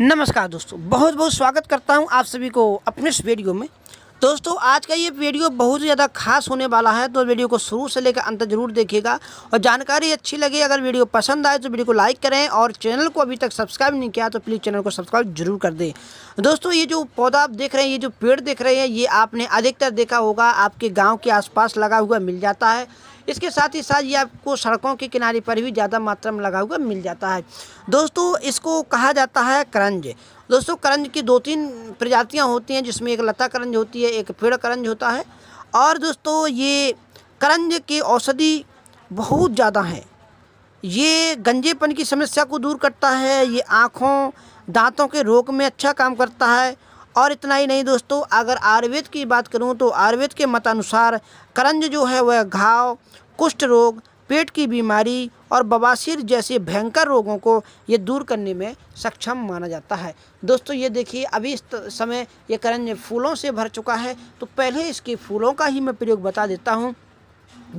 नमस्कार दोस्तों बहुत बहुत स्वागत करता हूं आप सभी को अपने इस वीडियो में दोस्तों आज का ये वीडियो बहुत ज़्यादा खास होने वाला है तो वीडियो को शुरू से लेकर अंत जरूर देखिएगा और जानकारी अच्छी लगे अगर वीडियो पसंद आए तो वीडियो को लाइक करें और चैनल को अभी तक सब्सक्राइब नहीं किया तो प्लीज़ चैनल को सब्सक्राइब जरूर कर दें दोस्तों ये जो पौधा आप देख रहे हैं ये जो पेड़ देख रहे हैं ये आपने अधिकतर देखा होगा आपके गाँव के आसपास लगा हुआ मिल जाता है इसके साथ ही साथ ये आपको सड़कों के किनारे पर भी ज़्यादा मात्रा में लगा हुआ मिल जाता है दोस्तों इसको कहा जाता है करंज दोस्तों करंज की दो तीन प्रजातियाँ होती हैं जिसमें एक लता करंज होती है एक पेड़ करंज होता है और दोस्तों ये करंज के औषधि बहुत ज़्यादा हैं ये गंजेपन की समस्या को दूर करता है ये आँखों दांतों के रोग में अच्छा काम करता है और इतना ही नहीं दोस्तों अगर आयुर्वेद की बात करूँ तो आयुर्वेद के मतानुसार करंज जो है वह घाव कुष्ठ रोग पेट की बीमारी और बवासीर जैसे भयंकर रोगों को ये दूर करने में सक्षम माना जाता है दोस्तों ये देखिए अभी इस समय ये करंज फूलों से भर चुका है तो पहले इसके फूलों का ही मैं प्रयोग बता देता हूँ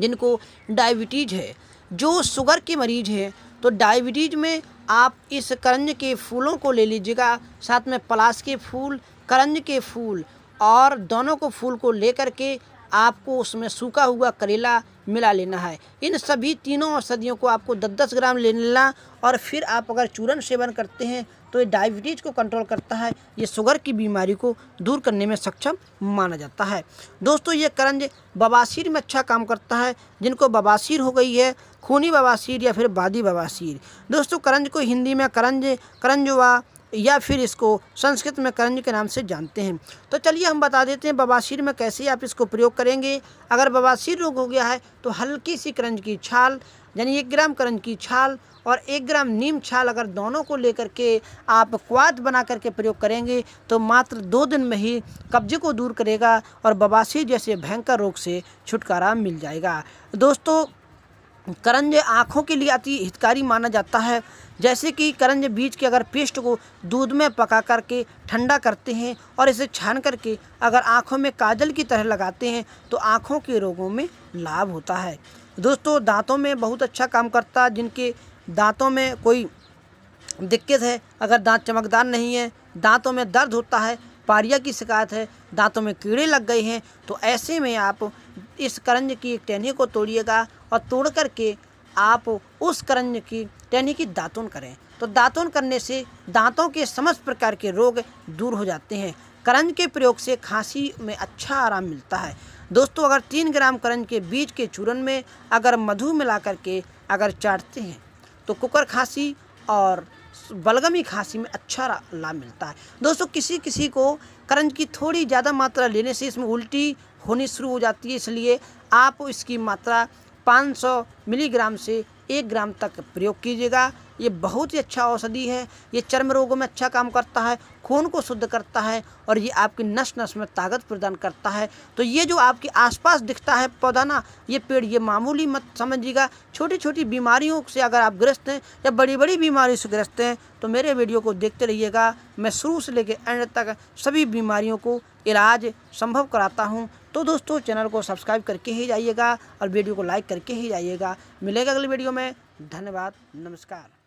जिनको डायबिटीज़ है जो शुगर के मरीज़ हैं तो डायबिटीज़ में आप इस करंज के फूलों को ले लीजिएगा साथ में पलास के फूल करंज के फूल और दोनों को फूल को लेकर के आपको उसमें सूखा हुआ करेला मिला लेना है इन सभी तीनों औषधियों को आपको दस दस ग्राम ले लेना और फिर आप अगर चूरन सेवन करते हैं तो ये डायबिटीज़ को कंट्रोल करता है ये शुगर की बीमारी को दूर करने में सक्षम माना जाता है दोस्तों ये करंज बवासीर में अच्छा काम करता है जिनको बवासीर हो गई है खूनी बवासीर या फिर बादी बवासीर दोस्तों करंज को हिंदी में करंज करंजवा या फिर इसको संस्कृत में करंज के नाम से जानते हैं तो चलिए हम बता देते हैं बवासीर में कैसे आप इसको प्रयोग करेंगे अगर बवासीर रोग हो गया है तो हल्की सी करंज की छाल यानी एक ग्राम करंज की छाल और एक ग्राम नीम छाल अगर दोनों को लेकर के आप क्वाद बना करके प्रयोग करेंगे तो मात्र दो दिन में ही कब्जे को दूर करेगा और बवासीर जैसे भयंकर रोग से छुटकारा मिल जाएगा दोस्तों करंज आँखों के लिए अति हितकारी माना जाता है जैसे कि करंज बीज के अगर पेस्ट को दूध में पका करके ठंडा करते हैं और इसे छान करके अगर आँखों में काजल की तरह लगाते हैं तो आँखों के रोगों में लाभ होता है दोस्तों दांतों में बहुत अच्छा काम करता है जिनके दांतों में कोई दिक्कत है अगर दांत चमकदार नहीं है दांतों में दर्द होता है पारिया की शिकायत है दांतों में कीड़े लग गए हैं तो ऐसे में आप इस करंज की एक टहनी को तोड़िएगा और तोड़ करके आप उस करंज की टहनी की दातुन करें तो दातुन करने से दांतों के समस्त प्रकार के रोग दूर हो जाते हैं करंज के प्रयोग से खांसी में अच्छा आराम मिलता है दोस्तों अगर तीन ग्राम करंज के बीज के चूरन में अगर मधु मिला करके अगर चाटते हैं तो कुकर खांसी और बलगमी खांसी में अच्छा लाभ मिलता है दोस्तों किसी किसी को करंज की थोड़ी ज़्यादा मात्रा लेने से इसमें उल्टी होनी शुरू हो जाती है इसलिए आप इसकी मात्रा 500 मिलीग्राम से एक ग्राम तक प्रयोग कीजिएगा ये बहुत ही अच्छा औषधि है ये चर्म रोगों में अच्छा काम करता है खून को शुद्ध करता है और ये आपकी नस नस में ताकत प्रदान करता है तो ये जो आपके आसपास दिखता है पौधा ना ये पेड़ ये मामूली मत समझिएगा छोटी छोटी बीमारियों से अगर आप ग्रस्त हैं या बड़ी बड़ी बीमारियों से ग्रस्त हैं तो मेरे वीडियो को देखते रहिएगा मैं शुरू से लेकर एंड तक सभी बीमारियों को इलाज संभव कराता हूँ तो दोस्तों चैनल को सब्सक्राइब करके ही जाइएगा और वीडियो को लाइक करके ही जाइएगा मिलेगा अगली वीडियो में धन्यवाद नमस्कार